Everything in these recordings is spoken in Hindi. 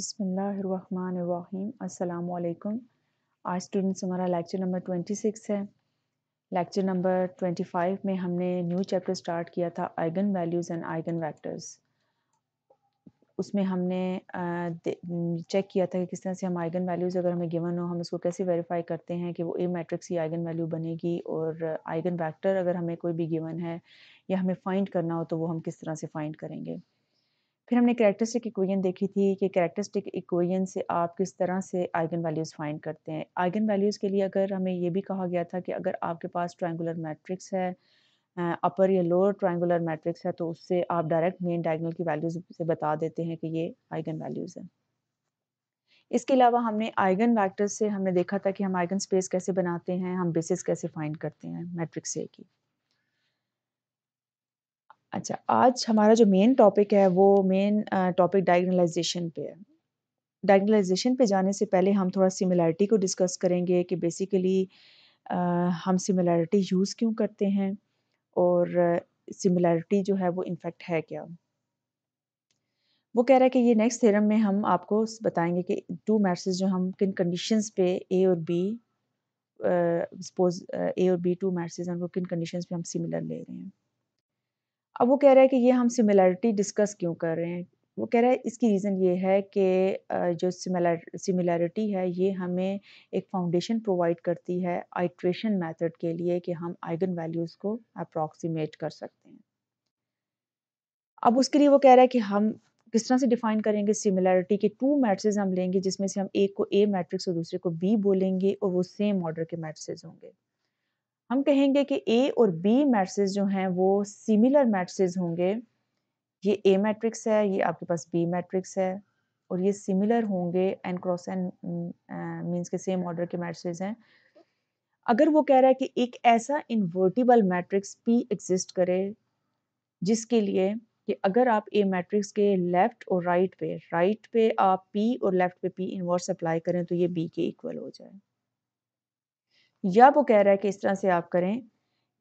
अल्लाम आज स्टूडेंट्स हमारा लेक्चर नंबर 26 है लेक्चर नंबर 25 में हमने न्यू चैप्टर स्टार्ट किया था eigen values and eigen vectors उसमें हमने चेक किया था कि किस तरह से हम आइगन वैल्यूज़ अगर हमें गिवन हो हम उसको कैसे वेरीफाई करते हैं कि वो ए मैट्रिक्स ही आइगन वैल्यू बनेगी और आइगन वैक्टर अगर हमें कोई भी गिवन है या हमें फाइंड करना हो तो वो हम किस तरह से फाइंड करेंगे फिर हमने करेक्टरिस्टिक इक्वेशन देखी थी कि करेक्टरिस्टिक इक्वेशन से आप किस तरह से आइगन वैल्यूज़ फाइंड करते हैं आइगन वैल्यूज़ के लिए अगर हमें ये भी कहा गया था कि अगर आपके पास ट्रायंगुलर मैट्रिक्स है अपर या लोअर ट्रायंगुलर मैट्रिक्स है तो उससे आप डायरेक्ट मेन डायगनल की वैल्यूज़ से बता देते हैं कि ये आइगन वैल्यूज़ है इसके अलावा हमने आइगन वैक्टर्स से हमने देखा था कि हम आइगन स्पेस कैसे बनाते हैं हम बेसिस कैसे फाइंड करते हैं मैट्रिक्स से की अच्छा, आज हमारा जो मेन टॉपिक है वो मेन टॉपिक डायग्नलाइजेशन पे है। डायग्नलाइजेशन पे जाने से पहले हम थोड़ा सिमिलैरिटी को डिस्कस करेंगे कि बेसिकली आ, हम सिमिलैरिटी यूज़ क्यों करते हैं और सिमिलैरिटी जो है वो इनफैक्ट है क्या? वो कह रहा है कि ये नेक्स्ट थ्योरम में हम आपको बताएंगे कि टू मैट्रिसेस जो हम किन कंडीशंस पे ए और बी सपोज़ ए और बी टू मैट्रिसेस हैं, किन कंडीशंस पे हम सिमिलर ले रहे हैं। अब वो कह रहा है कि ये हम सिमिलैरिटी डिस्कस क्यों कर रहे हैं वो कह रहा है इसकी रीज़न ये है कि जो सिमिलर सिमिलैरिटी है ये हमें एक फाउंडेशन प्रोवाइड करती है आइट्रेशन मेथड के लिए कि हम आइगन वैल्यूज़ को अप्रॉक्सीमेट कर सकते हैं अब उसके लिए वो कह रहा है कि हम किस तरह से डिफाइन करेंगे सिमिलैरिटी के टू मैट्रिसेस हम लेंगे जिसमें से हम एक को ए मैट्रिक्स और दूसरे को बी बोलेंगे और वो सेम ऑर्डर के मैट्रिसेस होंगे हम कहेंगे कि ए और बी मैट्रिक्स जो हैं वो सिमिलर मैट्रिक्स होंगे ये ए मैट्रिक्स है ये आपके पास बी मैट्रिक्स है और ये सिमिलर होंगे एन क्रॉस एन मीन्स के सेम ऑर्डर के मैट्रिक्स हैं अगर वो कह रहा है कि एक ऐसा इन्वर्टिबल मैट्रिक्स पी एग्जिस्ट करे जिसके लिए कि अगर आप ए मैट्रिक्स के लेफ़्ट और राइट right पे राइट right पे आप पी और लेफ़्ट पे पी इनवर्स अप्लाई करें तो ये बी के इक्वल हो जाए या वो कह रहा है कि इस तरह से आप करें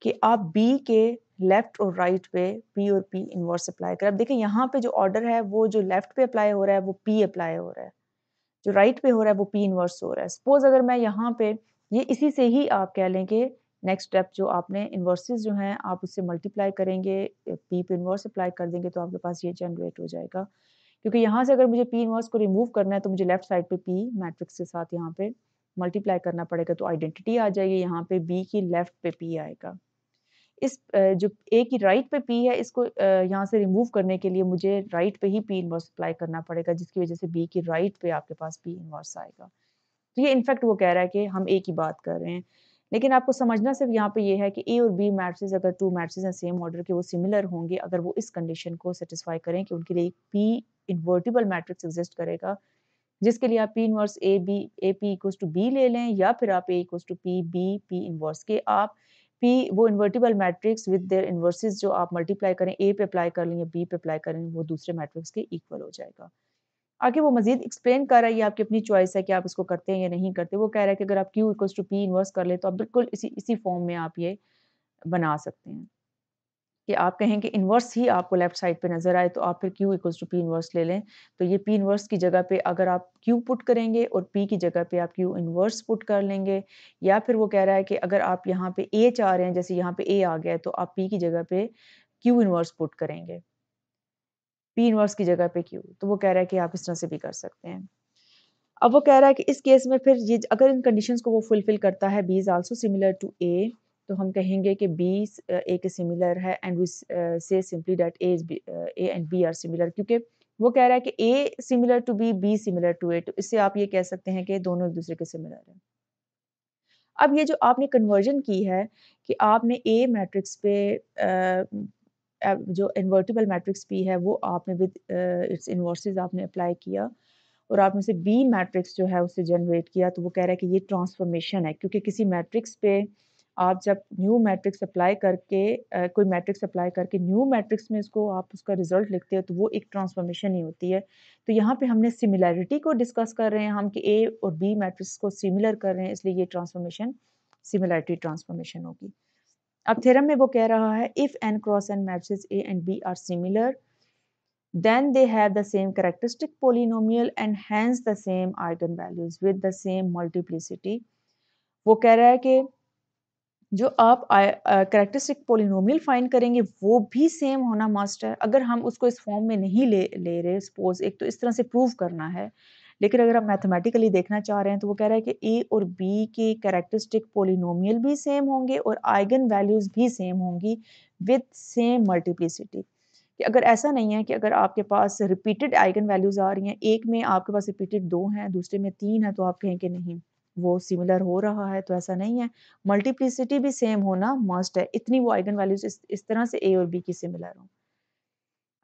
कि आप बी के लेफ्ट और राइट पे पी और पी इनवर्स अप्लाई करें अब देखिए यहाँ पे जो ऑर्डर है वो जो लेफ्ट पे अप्लाई हो रहा है वो पी अप्लाई हो रहा है जो राइट right पे हो रहा है वो पी इनवर्स हो रहा है सपोज अगर मैं यहाँ पे ये इसी से ही आप कह लें कि नेक्स्ट स्टेप जो आपने इनवर्सिस जो हैं आप उससे मल्टीप्लाई करेंगे पी पे इन्वर्स अप्लाई कर देंगे तो आपके पास ये जनरेट हो जाएगा क्योंकि यहाँ से अगर मुझे पी इनवर्स को रिमूव करना है तो मुझे लेफ्ट साइड पे पी मैट्रिक्स के साथ यहाँ पे मल्टीप्लाई करना पड़ेगा तो आइडेंटिटी आ जाएगी यहाँ पे बी की लेफ्ट पे पी आएगा इस जो ए की राइट पे पी है इसको यहाँ से रिमूव करने के लिए मुझे राइट पे ही पी इनवर्स अप्लाई करना पड़ेगा जिसकी वजह से बी की राइट पे आपके पास पी इनवर्स आएगा तो ये इनफैक्ट वो कह रहा है कि हम ए की बात कर रहे हैं लेकिन आपको समझना सिर्फ यहाँ पे ये है कि ए और बी मैट्रिक्स अगर टू मैट्रिक्स हैं सेम ऑर्डर के वो सिमिलर होंगे अगर वो इस कंडीशन को सेटिस्फाई करें कि उनके लिए पी इन्वर्टिबल मैट्रिक्स एग्जिस्ट करेगा जिसके लिए आप P inverse A B A P equals to B ले लें या फिर आप A to P B P inverse के आप पी वो invertible matrix with their inverses जो आप मल्टीप्लाई करें ए पे अप्लाई कर लें या बी पे अप्लाई करें वो दूसरे मैट्रिक्स के इक्वल हो जाएगा आगे वो मजीद एक्सप्लेन कर रहा है ये आपकी अपनी चॉइस है कि आप इसको करते हैं या नहीं करते वो कह रहा है कि अगर आप Q equals to P inverse कर ले तो आप बिल्कुल इसी इसी फॉर्म में आप ये बना सकते हैं कि आप कहें कि इन्वर्स ही आपको लेफ्ट साइड पे नज़र आए तो आप फिर Q equals to P inverse ले लें तो ये पी इन्वर्स की जगह पे अगर आप क्यू पुट करेंगे और पी की जगह पे आप क्यू इन्वर्स पुट कर लेंगे या फिर वो कह रहा है कि अगर आप यहाँ पे ए चाह रहे हैं जैसे यहाँ पे ए आ गया है तो आप पी की जगह पे क्यू इन्वर्स पुट करेंगे पी इन्वर्स की जगह पे क्यू तो वो कह रहा है कि आप इस तरह से भी कर सकते हैं अब वो कह रहा है कि इस केस में फिर ये अगर इन कंडीशंस को वो फुलफिल करता है B is also similar to A तो हम कहेंगे कि बी ए के सिमिलर है and we say simply that A is A and B are similar क्योंकि वो कह रहा है कि A similar to B B similar to A तो इससे आप ये कह सकते हैं कि दोनों एक दूसरे के सिमिलर हैं अब ये जो आपने कन्वर्जन की है कि आपने ए मैट्रिक्स पे आ, जो इन्वर्टिबल मैट्रिक्स पी है वो आपने विद इट्स इन्वर्सेस आपने अप्लाई किया और आपने उसे बी मैट्रिक्स जो है उसे जनरेट किया तो वो कह रहा है कि ये ट्रांसफॉर्मेशन है क्योंकि किसी मैट्रिक्स पे आप जब न्यू मैट्रिक्स अप्लाई करके आ, कोई मैट्रिक्स अप्लाई करके न्यू मैट्रिक्स में इसको आप उसका रिजल्ट लिखते हो तो वो एक ट्रांसफॉर्मेशन ही होती है तो यहाँ पे हमने सिमिलैरिटी को डिस्कस कर रहे हैं हम कि ए और बी मैट्रिक्स को सिमिलर कर रहे हैं इसलिए ये ट्रांसफॉर्मेशन सिमिलैरिटी ट्रांसफॉर्मेशन होगी अब थेरम में वो कह रहा है if n cross n matrix A and B are similar then they have same characteristic polynomial and and the same eigen values with the same multiplicity वो कह रहा है कि जो आप करेक्टरिस्टिक पोलिनोमियल फाइंड करेंगे वो भी सेम होना मस्ट है अगर हम उसको इस फॉर्म में नहीं ले ले रहे सपोज एक तो इस तरह से प्रूव करना है लेकिन अगर आप मैथमेटिकली देखना चाह रहे हैं तो वो कह रहा है कि ए और बी के करेक्टरिस्टिक पोलिनोमियल भी सेम होंगे और आइगन वैल्यूज़ भी सेम होंगी विद सेम मल्टीप्लिसिटी कि अगर ऐसा नहीं है कि अगर आपके पास रिपीटेड आइगन वैल्यूज़ आ रही हैं एक में आपके पास रिपीटेड दो हैं दूसरे में तीन है तो आप कहें कि नहीं वो सिमिलर हो रहा है तो ऐसा नहीं है मल्टीप्लिसिटी भी सेम होना मस्ट है इतनी वो आइगन वैल्यूज इस, तरह से ए और बी की सिमिलर हो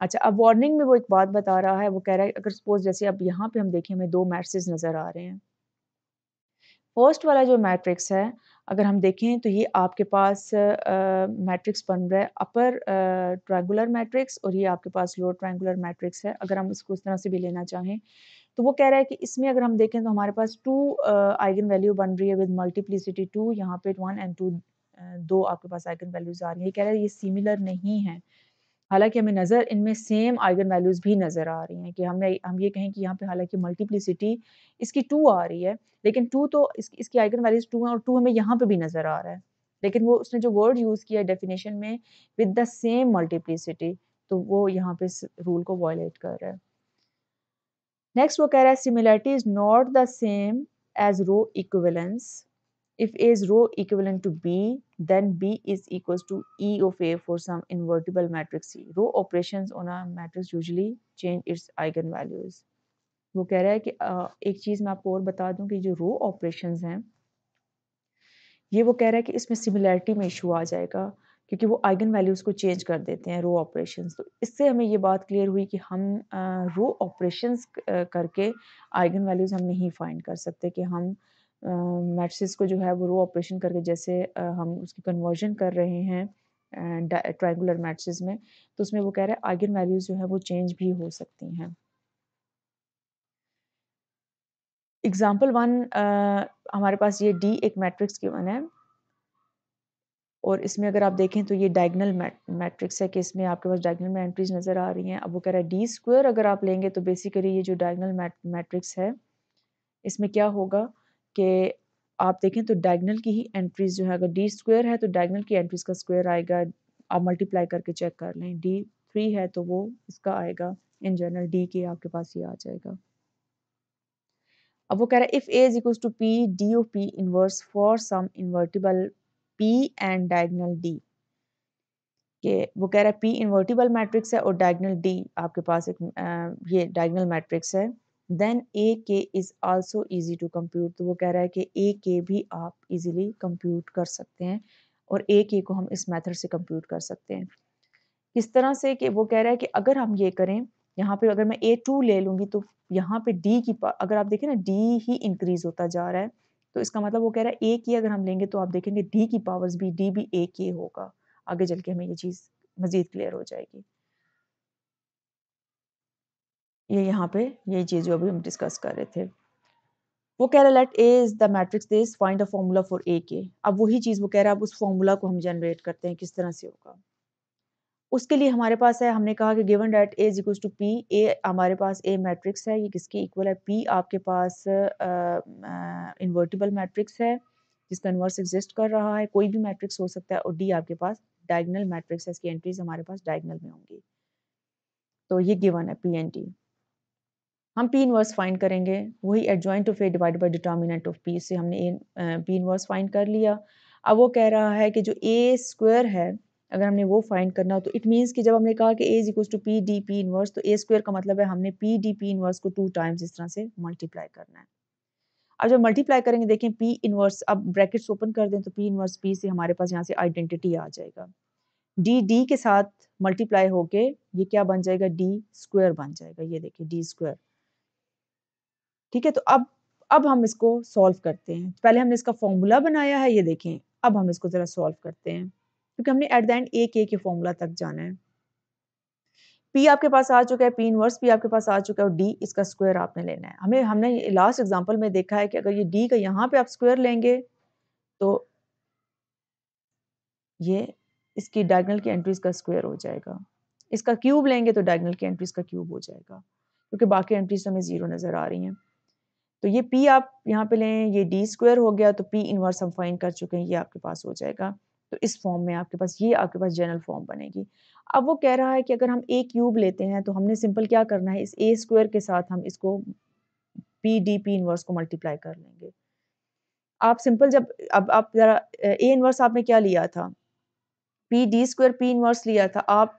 अच्छा अब वार्निंग में वो एक बात बता रहा है वो कह रहा है अगर सपोज जैसे अब यहाँ पे हम देखें हमें दो मैट्रिक्स नज़र आ रहे हैं फर्स्ट वाला जो मैट्रिक्स है अगर हम देखें तो ये आपके पास मैट्रिक्स बन रहा है अपर ट्रायंगुलर मैट्रिक्स और ये आपके पास लोअर ट्रायंगुलर मैट्रिक्स है अगर हम इसको उस तरह से भी लेना चाहें तो वो कह रहा है कि इसमें अगर हम देखें तो हमारे पास टू आइगन वैल्यू बन रही है विद मल्टीप्लीसिटी टू यहाँ पे वन एंड टू दो आपके पास आइगन वैल्यूज आ रही है कह रहा है ये सिमिलर नहीं है हालांकि हमें नज़र इनमें सेम आइगन वैल्यूज़ भी नज़र आ रही हैं कि हमें हम ये कहें कि यहाँ पे हालांकि मल्टीप्लीसिटी इसकी टू आ रही है लेकिन टू तो इस, इसकी आइगन वैल्यूज़ टू हैं और टू हमें यहाँ पे भी नज़र आ रहा है लेकिन वो उसने जो वर्ड यूज़ किया डेफिनेशन में विद द सेम मल्टीप्लीसिटी तो वो यहाँ पे इस रूल को वॉयलेट कर रहा है नेक्स्ट वो कह रहा है similarity is not the same as row equivalence if A is row equivalent to B then B is equal to E of A for some invertible matrix C row operation on matrix usually change its eigen values वो कह रहा है कि एक चीज मैं आपको और बता दूं कि जो रो ऑपरेशंस हैं ये वो कह रहा है कि इसमें सिमिलैरिटी में इशू आ जाएगा क्योंकि वो आइगन वैल्यूज़ को चेंज कर देते हैं रो ऑपरेशंस तो इससे हमें ये बात क्लियर हुई कि हम रो ऑपरेशंस करके आइगन वैल्यूज़ हम नहीं फाइंड कर सकते कि हम मैट्रिसेस को जो है वो रो ऑपरेशन करके जैसे हम उसकी कन्वर्जन कर रहे हैं ट्राइंगुलर मैट्रिसेस में तो उसमें वो कह रहे हैं आइगन वैल्यूज़ जो है वो चेंज भी हो सकती हैं एग्ज़ाम्पल वन हमारे पास ये डी एक मैट्रिक्स की वन है और इसमें अगर आप देखें तो ये डायगनल मैट्रिक्स है कि इसमें आपके पास डायगनल में एंट्रीज नज़र आ रही हैं अब वो कह रहा है डी स्क्वायर अगर आप लेंगे तो बेसिकली ये जो डायगनल मैट्रिक्स है इसमें क्या होगा कि आप देखें तो डायगनल की ही एंट्रीज जो है अगर डी स्क्वायर है तो डायगनल की एंट्रीज का स्क्वायर आएगा आप मल्टीप्लाई करके चेक कर लें डी थ्री है तो वो इसका आएगा इन जनरल डी के आपके पास ये आ जाएगा अब वो कह रहा है if A is equals to P D ओ P inverse for some invertible P and diagonal D के वो कह रहा है पी इन्वर्टिबल मैट्रिक्स है और डायगनल डी आपके पास एक आ, ये डायगनल मैट्रिक्स है then A K is also easy to compute तो वो कह रहा है कि ए के भी आप इजीली कंप्यूट कर सकते हैं और ए के को हम इस मेथड से कंप्यूट कर सकते हैं किस तरह से कि वो कह रहा है कि अगर हम ये करें यहाँ पे अगर मैं ए टू ले लूँगी तो यहाँ पे डी की अगर आप देखें ना डी ही इंक्रीज होता जा रहा है तो इसका मतलब वो कह रहा है ए की अगर हम लेंगे तो आप देखेंगे डी की पावर्स भी डी भी ए के होगा आगे चल के हमें ये चीज़ मज़ीद क्लियर हो जाएगी ये यहाँ पे यही चीज़ जो अभी हम डिस्कस कर रहे थे वो कह रहा let A is the matrix this find a formula for A K अब वही चीज़ वो कह रहा है अब उस फॉर्मूला को हम जनरेट करते हैं किस तरह से होगा उसके लिए हमारे पास है हमने कहा कि given that A equals to P A हमारे पास ए मैट्रिक्स है ये किसकी इक्वल है पी आपके पास इन्वर्टिबल मैट्रिक्स है जिसका इन्वर्स एग्जिस्ट कर रहा है कोई भी मैट्रिक्स हो सकता है और डी आपके पास डायगनल मैट्रिक्स है इसकी एंट्रीज हमारे पास डायगनल में होंगी तो ये गिवन है पी एन टी हम पी इनवर्स फाइंड करेंगे वही adjoint of A divide by determinant of P से हमने पी इनवर्स फाइंड कर लिया अब वो कह रहा है कि जो ए स्क्वायर है अगर हमने वो फाइंड करना हो तो इट मीन्स कि जब हमने कहा कि A equal to P D P inverse तो ए स्क्वेयर का मतलब है हमने पी डी पी इनवर्स को टू टाइम्स इस तरह से मल्टीप्लाई करना है अब जब मल्टीप्लाई करेंगे देखें पी इनवर्स अब ब्रैकेट्स ओपन कर दें तो पी इनवर्स पी से हमारे पास यहाँ से आइडेंटिटी आ जाएगा डी डी के साथ मल्टीप्लाई होके ये क्या बन जाएगा डी स्क्वेयर बन जाएगा ये देखिए डी स्क्वेयर ठीक है तो अब अब हम इसको सॉल्व करते हैं पहले हमने इसका फॉर्मूला बनाया है ये देखें अब हम इसको ज़रा सॉल्व करते हैं क्योंकि हमने एट द एंड ए के फॉर्मूला तक जाना है पी आपके पास आ चुका है पी इनवर्स पी आपके पास आ चुका है और डी इसका स्क्वायर आपने लेना है हमें हमने लास्ट एग्जांपल में देखा है कि अगर ये डी का यहाँ पे आप स्क्वायर लेंगे तो ये इसकी डायगनल की एंट्रीज का स्क्वायर हो जाएगा इसका क्यूब लेंगे तो डायगनल की एंट्रीज का क्यूब हो जाएगा क्योंकि बाकी एंट्रीज हमें ज़ीरो नज़र आ रही हैं तो ये पी आप यहाँ पे लें ये डी स्क्वायर हो गया तो पी इनवर्स हम फाइन कर चुके हैं ये आपके पास हो जाएगा तो इस फॉर्म में आपके पास ये आपके पास जनरल फॉर्म बनेगी अब वो कह रहा है कि अगर हम ए क्यूब लेते हैं तो हमने सिंपल क्या करना है इस ए स्क्वायर के साथ हम इसको पी डी पी इनवर्स को मल्टीप्लाई कर लेंगे आप सिंपल जब अब आप ज़रा ए इनवर्स आपने क्या लिया था P D square P inverse लिया था आप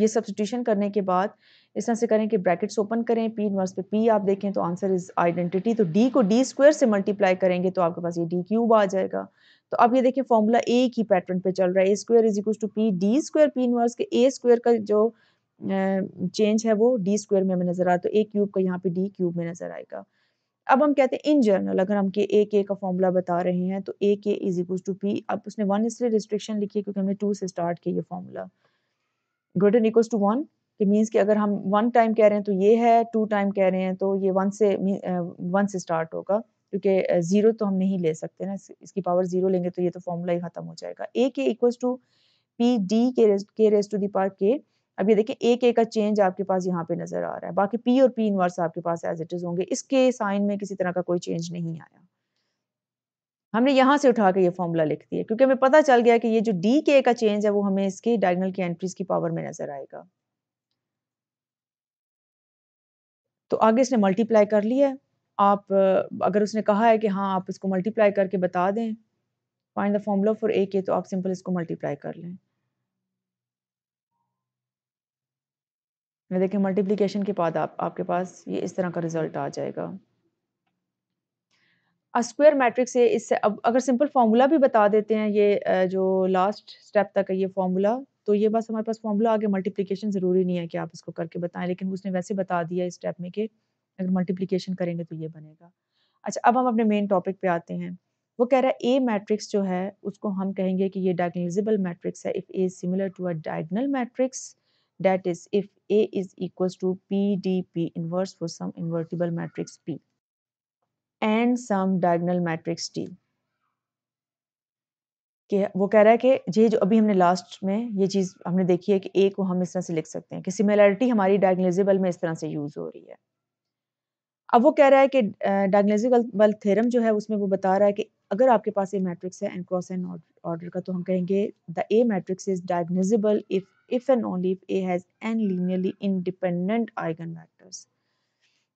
ये सब्सटीट्यूशन करने के बाद इस तरह से करें कि ब्रैकेट्स ओपन करें पी इनवर्स पे पी आप देखें तो आंसर इज आइडेंटिटी तो डी को डी स्क्वायर से मल्टीप्लाई करेंगे तो आपके पास ये डी क्यूब आ जाएगा तो अब ये देखिए फॉर्मूला ए की पैटर्न पे चल रहा है A square is equal to P D square P inverse के ए स्क्वायर का जो चेंज है वो डी स्क्वायर में हमें नजर आया तो ए क्यूब का यहाँ पे डी क्यूब में नजर आएगा अब हम कहते हैं इन जनरल अगर हम के ए के का फॉर्मूला बता रहे हैं तो ए के इज इक्वल टू पी अब उसने वन इसलिए रिस्ट्रिक्शन लिखी है क्योंकि हमने टू से स्टार्ट किया ये formula greater equal to one कि मीन्स कि अगर हम वन टाइम कह रहे हैं तो ये है टू टाइम कह रहे हैं तो ये वन से वन से स्टार्ट होगा क्योंकि जीरो तो हम नहीं ले सकते ना इसकी पावर जीरो लेंगे तो ये तो फॉर्मूला ही खत्म हो जाएगा A K equals to P D K raise K raise to the power K अब ये देखिए ए के का चेंज आपके पास यहाँ पे नजर आ रहा है बाकी पी और पी इनवर्स आपके पास एज इट इज होंगे इसके साइन में किसी तरह का कोई चेंज नहीं आया हमने यहाँ से उठा के ये फॉर्मूला लिख दिया क्योंकि हमें पता चल गया कि ये जो डी के का चेंज है वो हमें इसके डायगनल की एंट्रीज की पावर में नजर आएगा तो आगे इसने मल्टीप्लाई कर लिया है आप अगर उसने कहा है कि हाँ आप इसको मल्टीप्लाई करके बता दें find the formula for A K तो आप सिंपल इसको मल्टीप्लाई कर लें देखिए मल्टीप्लिकेशन के बाद आप आपके पास ये इस तरह का रिजल्ट आ जाएगा स्क्वायर मैट्रिक्स है इससे अब अगर सिंपल फार्मूला भी बता देते हैं ये जो लास्ट स्टेप तक है ये फार्मूला तो ये बस हमारे पास फार्मूला आगे मल्टीप्लिकेशन ज़रूरी नहीं है कि आप इसको करके बताएं लेकिन उसने वैसे बता दिया इस स्टेप में कि अगर मल्टीप्लीकेशन करेंगे तो ये बनेगा अच्छा अब हम अपने मेन टॉपिक पे आते हैं वो कह रहा है ए मैट्रिक्स जो है उसको हम कहेंगे कि ये डायग्नलिजिबल मैट्रिक्स है if A similar to a diagonal matrix that is if A is equals to P D P inverse for some invertible matrix P and some diagonal matrix D कि वो कह रहा है कि ये जो अभी हमने लास्ट में ये चीज़ हमने देखी है कि ए को हम इस तरह से लिख सकते हैं कि सिमिलरिटी हमारी डायग्नलिजिबल में इस तरह से यूज़ हो रही है अब वो कह रहा है कि डायग्नोजिकल बल थेरम जो है उसमें वो बता रहा है कि अगर आपके पास ये मैट्रिक्स है एंड क्रॉस एंड ऑर्डर का तो हम कहेंगे the A matrix is diagonalizable if if and only if A has n linearly independent eigen vectors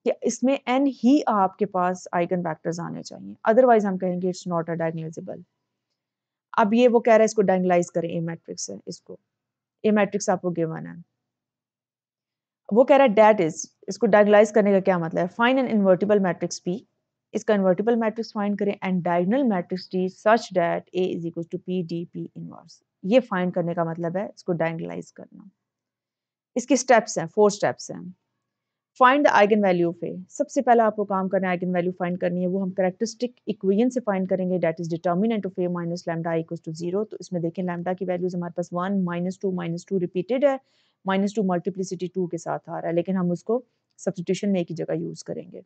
कि इसमें एन ही आपके पास आइगन वैक्टर्स आने चाहिए अदरवाइज हम कहेंगे इट्स नॉट अ डायग्नोजिबल अब ये वो कह रहा है इसको डायग्नलाइज करें ए मैट्रिक्स है इसको ए मैट्रिक्स आपको गिवन है वो कह रहा है डैट इज इसको डायगलाइज करने का क्या मतलब है find and invertible matrix P इसका इन्वर्टिबल मैट्रिक्स फाइंड करें and diagonal matrix D such that A is equal to P D P inverse ये फाइंड करने का मतलब है इसको डायगनलाइज करना इसके स्टेप्स हैं फोर स्टेप्स हैं find the eigen value of A सबसे पहला आपको काम करना है आइगन वैल्यू फाइंड करनी है वो हम करेक्टरिस्टिक इक्वेशन से फाइंड करेंगे that is determinant of A minus lambda equals to zero तो इसमें देखें लैमडा की वैल्यूज हमारे पास one minus two minus two repeated है माइनस टू मल्टीप्लीसिटी टू के साथ आ रहा है लेकिन हम उसको सब्सटीट्यूशन में एक ही जगह यूज़ करेंगे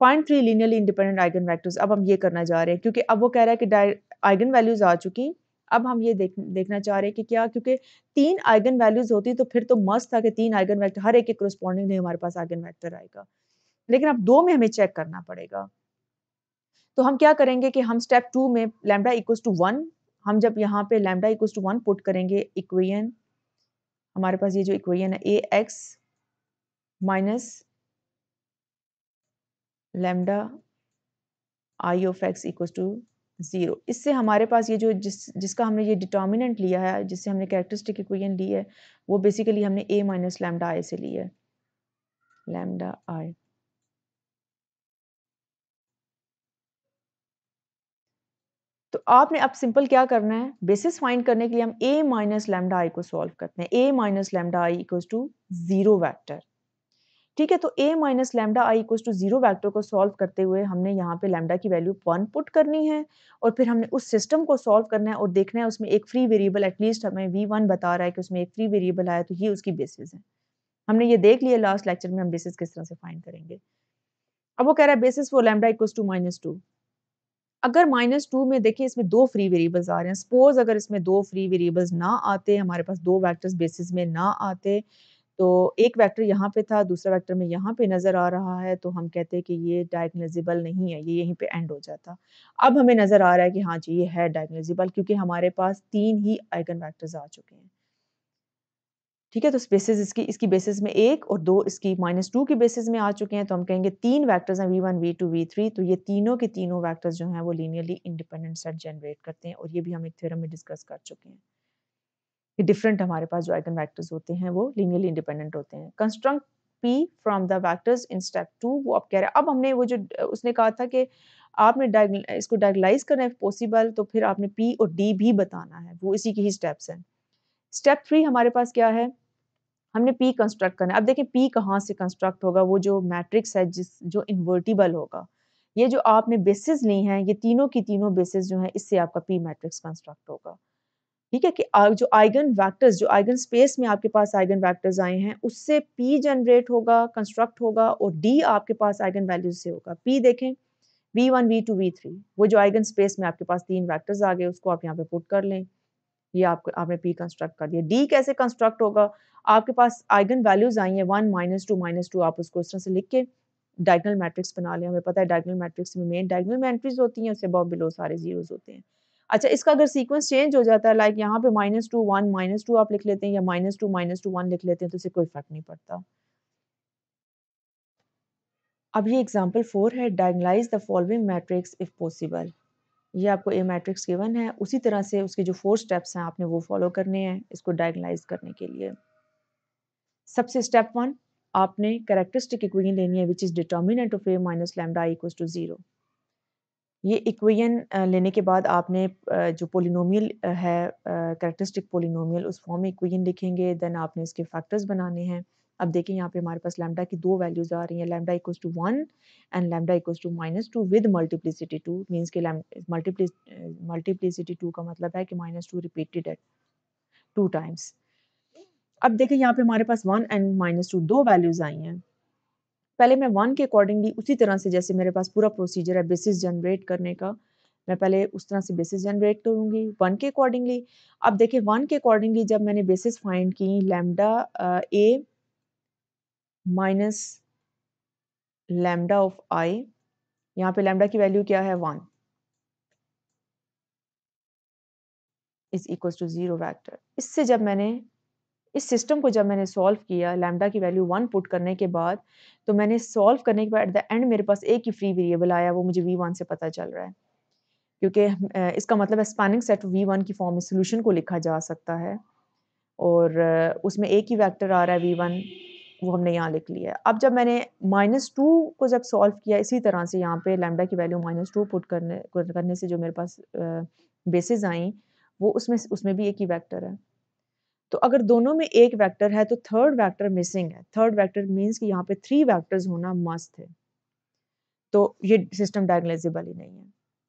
find three linearly independent eigen vectors अब हम ये करना जा रहे हैं क्योंकि अब वो कह रहा है कि आइगन वैल्यूज आ चुकी हैं अब हम ये देख देखना चाह रहे हैं कि क्या क्योंकि तीन आइगन वैल्यूज़ होती तो फिर तो मस्त था कि तीन आइगन वैक्टर हर एक के करस्पॉन्डिंग हमारे पास आइगन वैक्टर आएगा लेकिन अब दो में हमें चेक करना पड़ेगा तो हम क्या करेंगे कि हम स्टेप टू में लैमडा इक्वस टू वन हम जब यहाँ पे lambda equals to one put करेंगे इक्वेशन हमारे पास ये जो इक्वेशन है A X minus lambda I of X equals to zero इससे हमारे पास ये जो जिस जिसका हमने ये डिटर्मिनेंट लिया है जिससे हमने कैरेक्टरिस्टिक इक्वेशन ली है वो बेसिकली हमने ए माइनस लैमडा आई से ली है लैमडा आई तो आपने अब सिंपल क्या करना है बेसिस फाइंड करने के लिए हम ए माइनस लैमडा आई को सॉल्व करते हैं A minus lambda I equals to zero vector ठीक है तो a minus lambda I equal to zero vector को सॉल्व करते हुए हमने यहाँ पे लेमडा की वैल्यू वन पुट करनी है और फिर हमने उस सिस्टम को सॉल्व करना है और देखना है उसमें एक फ्री वेरिएबल एटलीस्ट हमें वी वन बता रहा है कि उसमें एक फ्री वेरिएबल आया तो ये उसकी बेसिस है हमने ये देख लिया लास्ट लेक्चर में हम बेसिस किस तरह से फाइंड करेंगे अब वो कह रहा है basis for lambda equal to minus two अगर माइनस टू में देखिए इसमें दो फ्री वेरिएबल्स आ रहे हैं सपोज अगर इसमें दो फ्री वेरिएबल्स ना आते हमारे पास दो वैक्टर्स बेसिस में ना आते तो एक वेक्टर यहाँ पे था दूसरा वेक्टर में यहाँ पे नज़र आ रहा है तो हम कहते हैं कि ये डायग्नोजिबल नहीं है ये यहीं पे एंड हो जाता अब हमें नज़र आ रहा है कि हाँ जी ये है डायग्नोजिबल क्योंकि हमारे पास तीन ही आइगन वैक्टर्स आ चुके हैं ठीक है तो स्पेसिस इसकी इसकी बेसिस में एक और दो इसकी माइनस टू की बेसिस में आ चुके हैं तो हम कहेंगे तीन वैक्टर्स हैं V one V two V three तो ये तीनों के तीनों वैक्टर्स जो हैं वो लीनियरली इंडिपेंडेंट सेट जनरेट करते हैं और ये भी हम एक थ्योरम में डिस्कस कर चुके हैं कि डिफरेंट हमारे पास जो आइगन वैक्टर्स होते हैं वो लीनियली इंडिपेंडेंट होते हैं construct P from the vectors in step two वो आप कह रहे हैं अब हमने वो जो उसने कहा था कि आपने इसको डायगलाइज करना है पॉसिबल तो फिर आपने पी और डी भी बताना है वो इसी के ही स्टेप्स हैं स्टेप थ्री हमारे पास क्या है हमने पी कंस्ट्रक्ट करना है अब देखें पी कहाँ से कंस्ट्रक्ट होगा वो जो मैट्रिक्स है जिस जो इन्वर्टिबल होगा ये जो आपने बेसिस ली हैं ये तीनों की तीनों बेसिस जो हैं इससे आपका पी मैट्रिक्स कंस्ट्रक्ट होगा ठीक है कि जो आइगन वैक्टर्स जो आइगन स्पेस में आपके पास आइगन वैक्टर्स आए हैं उससे पी जनरेट होगा कंस्ट्रक्ट होगा और डी आपके पास आइगन वैल्यूज से होगा पी देखें v1, one V two V three वो जो आइगन स्पेस में आपके पास तीन वैक्टर्स आ गए उसको आप यहाँ पे पुट कर लें ये आपको आपने पी कंस्ट्रक्ट कर दिया डी कैसे कंस्ट्रक्ट होगा आपके पास आइगन वैल्यूज आई हैं one minus two minus two आप उसको इस तरह से लिख के डायगनल मैट्रिक्स बना लें हमें पता है डायगनल मैट्रिक्स में मेन डायगनल मैट्रिक्स होती हैं उससे बहुत बिलो सारे जीरोज होते हैं अच्छा इसका अगर सीक्वेंस चेंज हो जाता है लाइक यहाँ पे minus two one minus two आप लिख लेते हैं या minus two minus two one लिख लेते हैं तो इसे कोई फर्क नहीं पड़ता अब ये एग्जाम्पल फोर है diagonalize the following matrix if possible ये आपको ए मैट्रिक्स गिवन है उसी तरह से उसके जो फोर स्टेप्स हैं आपने वो फॉलो करने हैं इसको डायगलाइज करने के लिए सबसे स्टेप वन आपने करेक्टरिस्टिक इक्वेशन लेनी है which is determinant of A minus lambda equals to zero ये इक्वेशन लेने के बाद आपने जो पोलिनोमियल है करेक्टरिस्टिक पोलिनोमियल उस फॉर्म में इक्वेशन लिखेंगे देन आपने इसके फैक्टर्स बनाने हैं अब देखें यहाँ पे हमारे पास लैम्डा की दो वैल्यूज आ रही हैं lambda equal to one and lambda equal to minus two with multiplicity two means के मल्टीप्लिसिटी टू का मतलब है कि minus two repeated at two times अब देखें यहाँ पे हमारे पास वन एंड माइनस टू दो वैल्यूज आई हैं पहले मैं वन के अकॉर्डिंगली उसी तरह से जैसे मेरे पास पूरा प्रोसीजर है बेसिस जनरेट करने का मैं पहले उस तरह से बेसिस जनरेट करूंगी वन के अकॉर्डिंगली अब देखिए वन के अकॉर्डिंगली जब मैंने बेसिस फाइंड की lambda A minus lambda of I यहाँ पे लैमडा की वैल्यू क्या है one is equal to zero vector इससे जब मैंने इस सिस्टम को जब मैंने सॉल्व किया लैमडा की वैल्यू वन पुट करने के बाद तो मैंने सॉल्व करने के बाद एट द एंड मेरे पास एक ही फ्री वेरिएबल आया वो मुझे वी वन से पता चल रहा है क्योंकि इसका मतलब है स्पैनिंग सेट वी वन की फॉर्म में सोल्यूशन को लिखा जा सकता है और उसमें एक ही वैक्टर आ रहा है वी वन वो हमने यहाँ लिख लिया अब जब मैंने माइनस टू को जब सॉल्व किया इसी तरह से यहाँ पे लैमडा की वैल्यू माइनस टू पुट करने करने से जो मेरे पास बेसिस आई वो उसमें उसमें भी एक ही वैक्टर है तो अगर दोनों में एक वेक्टर है तो थर्ड वेक्टर मिसिंग है थर्ड वेक्टर मीन्स कि यहाँ पे थ्री वेक्टर्स होना मस्त है तो ये सिस्टम डायग्नलाइजेबल ही नहीं है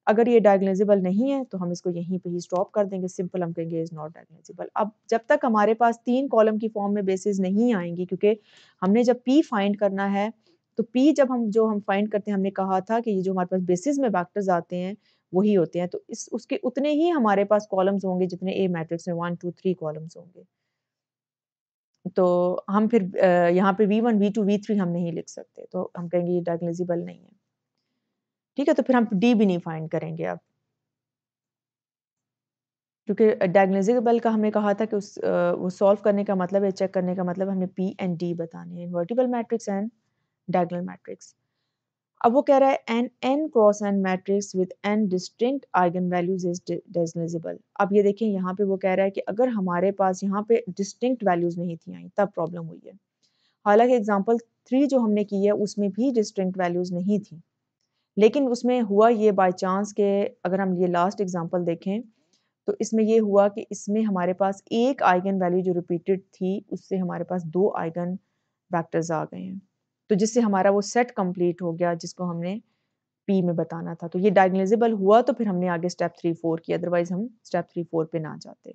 अगर ये डायग्नलाइजेबल नहीं है तो हम इसको यहीं पे ही स्टॉप कर देंगे सिंपल हम कहेंगे इज़ नॉट डायग्नलाइजेबल अब जब तक हमारे पास तीन कॉलम की फॉर्म में बेसिस नहीं आएंगी क्योंकि हमने जब पी फाइंड करना है तो पी जब हम जो हम फाइंड करते हैं हमने कहा था कि ये जो हमारे पास बेसिस में वैक्टर्स आते हैं वही होते हैं तो इस उसके उतने ही हमारे पास कॉलम्स होंगे जितने ए मैट्रिक्स में वन टू थ्री कॉलम्स होंगे तो हम फिर यहाँ पे V one V two V three हम नहीं लिख सकते तो हम कहेंगे ये डायग्नोजिबल नहीं है ठीक है तो फिर हम डी भी नहीं फाइंड करेंगे अब क्योंकि डायग्नोजिबल का हमने कहा था कि उस वो सॉल्व करने का मतलब है चेक करने का मतलब हमें पी एंड डी बताने हैं invertible matrix and diagonal matrix अब वो कह रहा है n n cross n matrix with n distinct eigen values is diagonalizable अब ये देखें यहाँ पे वो कह रहा है कि अगर हमारे पास यहाँ पे डिस्टिंक्ट वैल्यूज नहीं थी आई तब प्रॉब्लम हुई है हालांकि एग्जाम्पल थ्री जो हमने की है उसमें भी डिस्टिंक्ट वैल्यूज नहीं थी लेकिन उसमें हुआ ये बाई चांस के अगर हम ये लास्ट एग्जाम्पल देखें तो इसमें ये हुआ कि इसमें हमारे पास एक आइगन वैल्यू जो रिपीटेड थी उससे हमारे पास दो आइगन वैक्टर्स आ गए हैं तो जिससे हमारा वो सेट कंप्लीट हो गया जिसको हमने पी में बताना था तो ये डायग्नोजेबल हुआ तो फिर हमने आगे स्टेप थ्री फोर की अदरवाइज हम स्टेप थ्री फोर पे ना जाते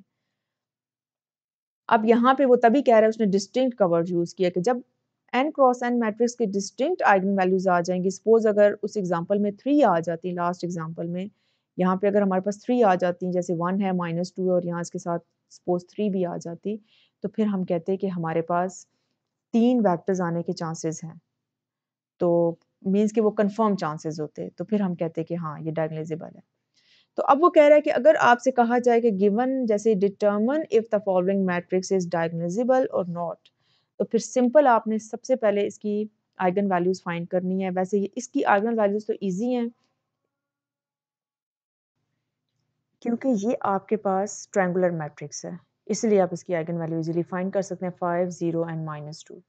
अब यहाँ पे वो तभी कह रहा है उसने डिस्टिंक्ट कवर यूज किया कि जब एन क्रॉस एन मैट्रिक्स के डिस्टिंक्ट आइगन वैल्यूज आ जाएंगी सपोज अगर उस एग्जाम्पल में थ्री आ जाती है लास्ट एग्जाम्पल में यहाँ पे अगर हमारे पास थ्री आ जाती हैं जैसे वन है माइनस टू और यहाँ इसके साथ सपोज थ्री भी आ जाती तो फिर हम कहते हैं कि हमारे पास तीन वैक्टर्स आने के चांसेस हैं तो मीन्स कि वो कंफर्म चांसेस होते तो फिर हम कहते हैं कि हाँ ये डायग्नोजेबल है तो अब वो कह रहा है कि अगर आपसे कहा जाए कि गिवन जैसे determine if the following matrix is diagonalizable और नॉट तो फिर सिंपल आपने सबसे पहले इसकी आइगन वैल्यूज फाइंड करनी है वैसे ये इसकी आइगन वैल्यूज तो ईजी हैं क्योंकि ये आपके पास ट्रैंगुलर मैट्रिक्स है इसलिए आप इसकी आइगन वैल्यू इजीली फाइंड कर सकते हैं five zero and minus two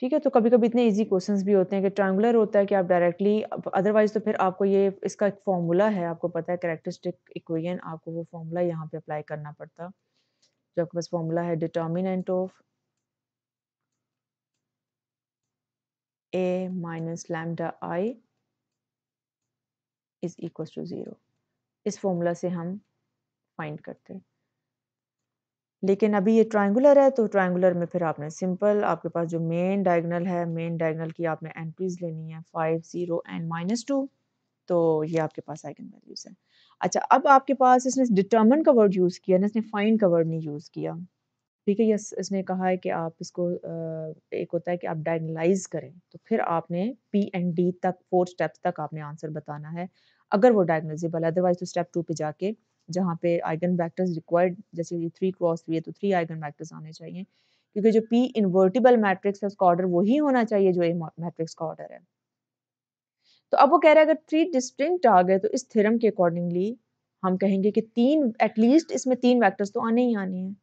ठीक है तो कभी कभी इतने इजी क्वेश्चंस भी होते हैं कि ट्रायंगुलर होता है कि आप डायरेक्टली अदरवाइज तो फिर आपको ये इसका एक फॉर्मूला है आपको पता है करेक्टरिस्टिक इक्वेशन आपको वो फॉर्मूला यहाँ पे अप्लाई करना पड़ता जो आपके पास फॉर्मूला है determinant of A minus lambda I is equal to zero इस फॉर्मूला से हम फाइंड करते हैं लेकिन अभी ये ट्राइंगुलर है तो ट्राइंगुलर में फिर आपने सिंपल आपके पास जो मेन डायगनल है मेन डायगनल की आपने एंट्रीज लेनी है five zero and minus two तो ये आपके पास आइगन वैल्यूज है अच्छा अब आपके पास इसने डिटर्मन का वर्ड यूज़ किया ना इसने फाइंड का वर्ड नहीं यूज़ किया ठीक है यस इसने कहा है कि आप इसको एक होता है कि आप डायगनलाइज करें तो फिर आपने पी एंड डी तक फोर स्टेप्स तक आपने आंसर बताना है अगर वो डायग्नोजेबल अदरवाइज तो स्टेप टू पे जाके जहाँ पे आइगन वैक्टर्स रिक्वायर्ड जैसे ये थ्री क्रॉस थ्री है तो थ्री आइगन वैक्टर्स आने चाहिए क्योंकि जो पी इन्वर्टिबल मैट्रिक्स है उसका ऑर्डर वही होना चाहिए जो ए मैट्रिक्स का ऑर्डर है तो अब वो कह रहे हैं अगर थ्री डिस्टिंक्ट आ गए तो इस थ्योरम के अकॉर्डिंगली हम कहेंगे कि तीन एटलीस्ट इसमें तीन वैक्टर्स तो आने ही आने हैं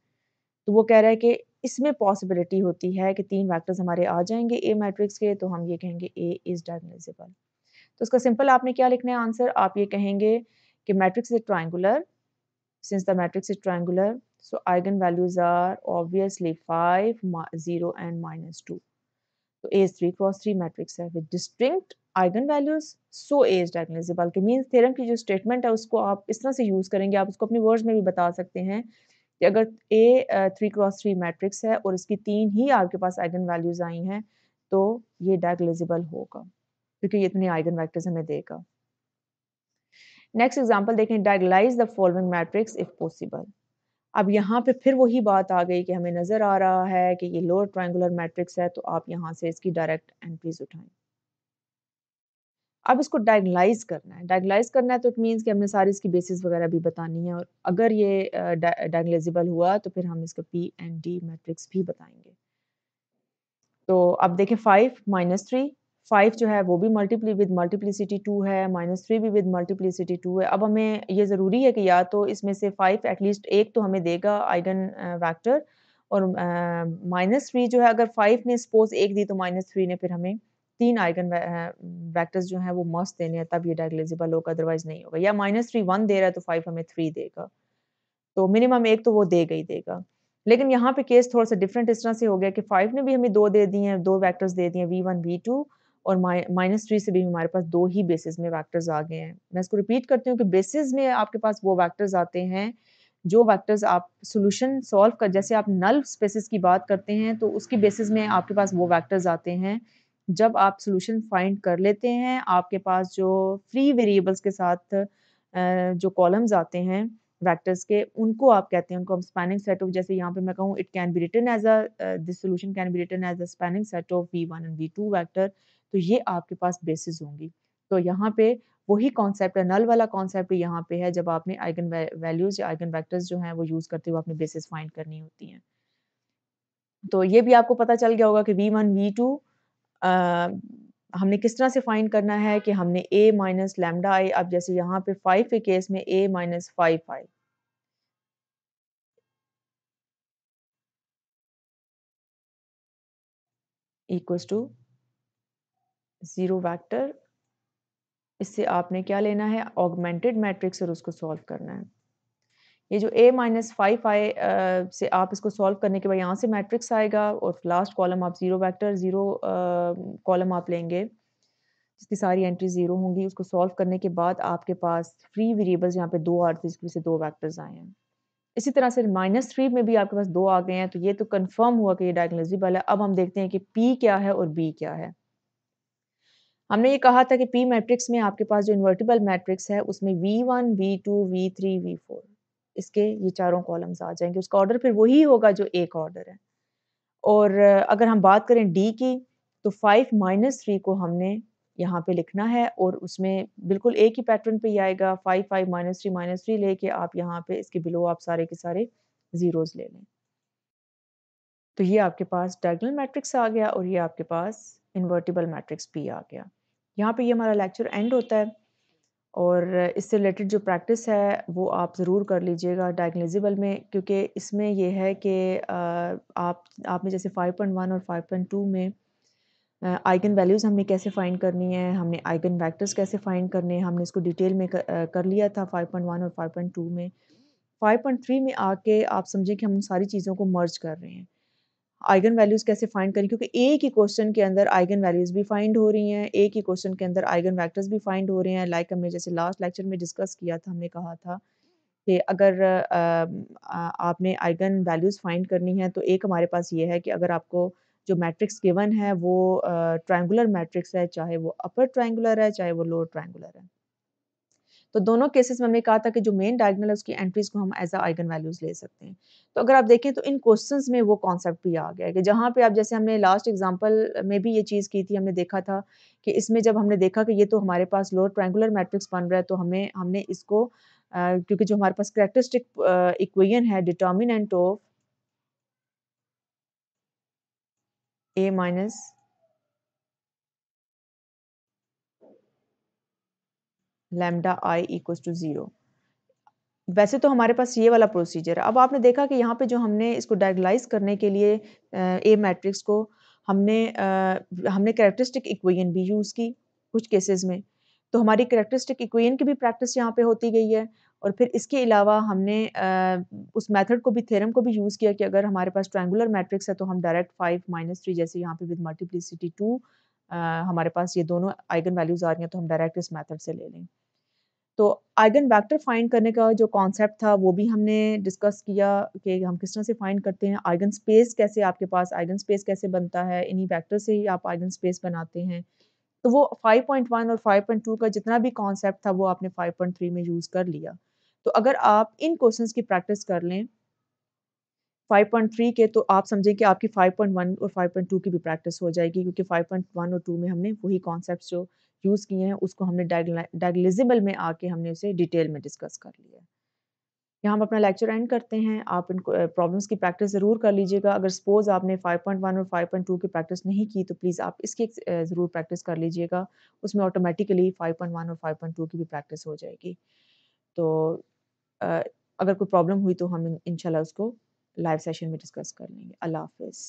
तो वो कह रहा है कि इसमें पॉसिबिलिटी होती है कि तीन वैक्टर्स हमारे आ जाएंगे ए मैट्रिक्स के तो हम ये कहेंगे ए इज़ डायग्नोजिबल तो उसका सिंपल आपने क्या लिखना है आंसर आप ये कहेंगे कि matrix is triangular since the matrix is triangular so eigen values are obviously five zero and minus two तो A is three cross three matrix है with distinct eigen values so A is diagonalizable के मीन्स थेरम की जो स्टेटमेंट है उसको आप इस तरह से यूज करेंगे आप उसको अपने वर्ड्स में भी बता सकते हैं कि अगर A three cross three matrix है और इसकी तीन ही आपके पास आइगन वैल्यूज आई हैं तो ये डायग्नोजिबल होगा क्योंकि ये इतने आइगन वैक्टर्स हमें देगा नेक्स्ट एग्जाम्पल देखें diagonalize the following matrix if possible अब यहाँ पे फिर वही बात आ गई कि हमें नज़र आ रहा है कि ये लोअर ट्राइंगुलर मैट्रिक्स है तो आप यहाँ से इसकी डायरेक्ट एंट्रीज उठाएं अब इसको डायगलाइज करना है डायगलाइज करना है तो इट मीन्स कि हमने सारी इसकी बेसिस वगैरह भी बतानी है और अगर ये डायगलाइजेबल हुआ तो फिर हम इसको पी एंड डी मैट्रिक्स भी बताएंगे तो अब देखें फाइव माइनस थ्री फाइव जो है वो भी मल्टीप्ली विद मल्टीप्लिसिटी टू है माइनस थ्री भी विद मल्टीप्लिसिटी टू है अब हमें ये ज़रूरी है कि या तो इसमें से फाइव एटलीस्ट एक तो हमें देगा आइगन वैक्टर और माइनस थ्री जो है अगर फाइव ने सपोज एक दी तो माइनस थ्री ने फिर हमें तीन आइगन वैक्टर्स जो हैं वो मस्त देने हैं तब ये डायग्लेजिबल होगा अदरवाइज नहीं होगा या माइनस थ्री वन दे रहा है तो फाइव हमें थ्री देगा तो मिनिमम एक तो वो देगा ही देगा लेकिन यहाँ पे केस थोड़ा सा डिफरेंट इस तरह से हो गया कि फाइव ने भी हमें दो दे दिए हैं दो वैक्टर्स दे दिए वी वन वी टू और माइनस थ्री से भी हमारे पास दो ही बेसिस में वैक्टर्स आ गए हैं मैं इसको रिपीट करती हूँ कि बेसिस में आपके पास वो वैक्टर्स आते हैं जो वैक्टर्स आप सोल्यूशन सॉल्व कर जैसे आप नल स्पेसिस की बात करते हैं तो उसकी बेसिस में आपके पास वो वैक्टर्स आते हैं जब आप सोल्यूशन फाइंड कर लेते हैं आपके पास जो फ्री वेरिएबल्स के साथ जो कॉलम्स आते हैं वैक्टर्स के उनको आप कहते हैं उनको हम स्पैनिंग सेट ऑफ जैसे यहाँ पे मैं कहूँ it can be written as a this solution can be written as a spanning set of V one and V two vector तो ये आपके पास बेसिस होंगी तो यहाँ पे वही कॉन्सेप्ट है नल वाला कॉन्सेप्ट यहाँ पे है जब आपने आइगन वैल्यूज या आइगन वैक्टर्स जो है वो यूज़ करते हुए आपने बेसिस फाइंड करनी होती है तो ये भी आपको पता चल गया होगा कि वी वन वी टू हमने किस तरह से फाइंड करना है कि हमने ए माइनस लैमडा आई अब जैसे यहाँ पे फाइव के केस में A minus five I equals to zero vector इससे आपने क्या लेना है ऑगमेंटेड मैट्रिक्स और उसको सॉल्व करना है ये जो a माइनस फाइव आए से आप इसको सॉल्व करने के बाद यहाँ से मैट्रिक्स आएगा और लास्ट कॉलम आप ज़ीरो वेक्टर ज़ीरो कॉलम आप लेंगे जिसकी सारी एंट्री ज़ीरो होंगी उसको सॉल्व करने के बाद आपके पास फ्री वेरिएबल्स यहाँ पे दो आ रहे थे जिसमें से दो वैक्टर्स आए हैं इसी तरह से माइनस थ्री में भी आपके पास दो आ गए हैं तो ये तो कन्फर्म हुआ कि ये डायग्नोलॉजी वाला अब हम देखते हैं कि पी क्या है और बी क्या है हमने ये कहा था कि पी मैट्रिक्स में आपके पास जो इन्वर्टिबल मैट्रिक्स है उसमें V one V two V three V four इसके ये चारों कॉलम्स आ जाएंगे उसका ऑर्डर फिर वही होगा जो एक ऑर्डर है और अगर हम बात करें डी की तो फाइव माइनस थ्री को हमने यहाँ पे लिखना है और उसमें बिल्कुल एक ही पैटर्न पे ही आएगा five five minus three minus three लेके आप यहाँ पे इसके बिलो आप सारे के सारे ज़ीरोज़ ले लें तो ये आपके पास डायगनल मैट्रिक्स आ गया और ये आपके पास इन्वर्टिबल मैट्रिक्स पी आ गया यहाँ पे ये हमारा लेक्चर एंड होता है और इससे रिलेटेड जो प्रैक्टिस है वो आप ज़रूर कर लीजिएगा डायग्नोजिबल में क्योंकि इसमें ये है कि आप आपने जैसे 5.1 और 5.2 में आइगन वैल्यूज़ हमने कैसे फाइंड करनी है हमने आइगन वेक्टर्स कैसे फाइंड करने हैं हमने इसको डिटेल में कर, कर लिया था 5.1 और 5.2 में 5.3 में आके आप समझें कि हम सारी चीज़ों को मर्ज कर रहे हैं आइगन वैल्यूज़ कैसे फाइंड करें क्योंकि एक ही क्वेश्चन के अंदर आइगन वैल्यूज़ भी फाइंड हो रही हैं एक ही क्वेश्चन के अंदर आइगन वैक्टर्स भी फाइंड हो रहे हैं लाइक हमने जैसे लास्ट लेक्चर में डिस्कस किया था हमने कहा था कि अगर आपने आइगन वैल्यूज़ फाइंड करनी है तो एक हमारे पास ये है कि अगर आपको जो मैट्रिक्स गिवन है वो ट्राइंगुलर मैट्रिक्स है चाहे वो अपर ट्राइंगुलर है चाहे वो लोअर ट्राइंगुलर है तो दोनों केसेस में हमने कहा था कि जो मेन डायगनल है उसकी एंट्रीज को हम एज आइगन वैल्यूज ले सकते हैं तो अगर आप देखें तो इन क्वेश्चन में वो कॉन्सेप्ट भी आ गया है कि जहाँ पे आप जैसे हमने लास्ट एग्जाम्पल में भी ये चीज़ की थी हमने देखा था कि इसमें जब हमने देखा कि ये तो हमारे पास लोअर ट्रैंगुलर मैट्रिक्स बन रहा है तो हमें हमने इसको आ, क्योंकि जो हमारे पास करेक्टरिस्टिक इक्वेजन है determinant of A minus lambda I equals to zero वैसे तो हमारे पास ये वाला प्रोसीजर है अब आपने देखा कि यहाँ पे जो हमने इसको डायगलाइज करने के लिए ए मैट्रिक्स को हमने आ, हमने कैरेक्टरिस्टिक इक्वेशन भी यूज़ की कुछ केसेस में तो हमारी कैरेक्टरिस्टिक इक्वेशन की भी प्रैक्टिस यहाँ पे होती गई है और फिर इसके अलावा हमने आ, उस मेथड को भी थेरम को भी यूज़ किया कि अगर हमारे पास ट्रैंगुलर मैट्रिक्स है तो हम डायरेक्ट फाइव माइनस थ्री जैसे यहाँ पे विद मल्टीप्लिसिटी टू हमारे पास ये दोनों आइगन वैल्यूज़ आ रही हैं तो हम डायरेक्ट इस मेथड से ले लें तो आइगन वैक्टर फाइंड करने का जो कॉन्सेप्ट था वो भी हमने डिस्कस किया कि हम किस तरह से फाइंड करते हैं आइगन स्पेस कैसे आपके पास आइगन स्पेस कैसे बनता है इन्हीं वैक्टर से ही आप आइगन स्पेस बनाते हैं तो वो 5.1 और 5.2 का जितना भी कॉन्सेप्ट था वो आपने 5.3 में यूज़ कर लिया तो अगर आप इन क्वेश्चन की प्रैक्टिस कर लें 5.3 के तो आप समझें कि आपकी 5.1 और 5.2 की भी प्रैक्टिस हो जाएगी क्योंकि 5.1 और 2 में हमने वही कॉन्सेप्ट जो यूज़ किए हैं उसको हमने डायग्लिजिबल में आके हमने उसे डिटेल में डिस्कस कर लिया है यहाँ हम अपना लेक्चर एंड करते हैं आप इनको प्रॉब्लम्स की प्रैक्टिस ज़रूर कर लीजिएगा अगर सपोज़ आपने 5.1 और 5.2 की प्रैक्टिस नहीं की तो प्लीज़ आप इसकी ज़रूर प्रैक्टिस कर लीजिएगा उसमें ऑटोमेटिकली 5.1 और 5.2 की भी प्रैक्टिस हो जाएगी तो अगर कोई प्रॉब्लम हुई तो हम इनशाला उसको लाइव सेशन में डिस्कस कर लेंगे अल्लाह हाफिज़